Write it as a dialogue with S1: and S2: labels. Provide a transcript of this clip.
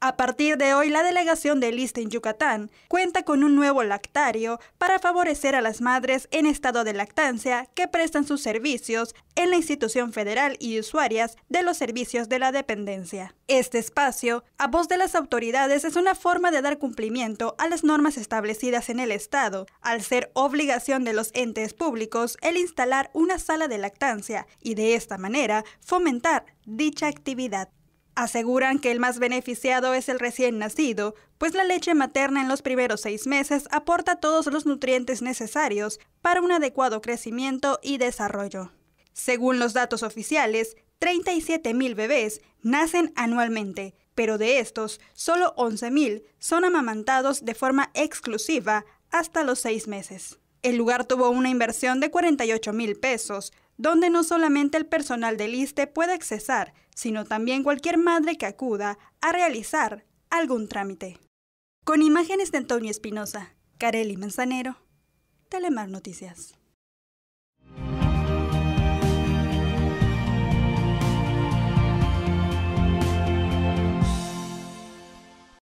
S1: A partir de hoy, la delegación de Lista en Yucatán cuenta con un nuevo lactario para favorecer a las madres en estado de lactancia que prestan sus servicios en la institución federal y usuarias de los servicios de la dependencia. Este espacio, a voz de las autoridades, es una forma de dar cumplimiento a las normas establecidas en el Estado, al ser obligación de los entes públicos el instalar una sala de lactancia y de esta manera fomentar dicha actividad. Aseguran que el más beneficiado es el recién nacido, pues la leche materna en los primeros seis meses aporta todos los nutrientes necesarios para un adecuado crecimiento y desarrollo. Según los datos oficiales, 37.000 bebés nacen anualmente, pero de estos, solo 11.000 son amamantados de forma exclusiva hasta los seis meses. El lugar tuvo una inversión de 48 mil pesos, donde no solamente el personal del ISTE puede accesar, sino también cualquier madre que acuda a realizar algún trámite. Con imágenes de Antonio Espinosa, Careli Manzanero, Telemar Noticias.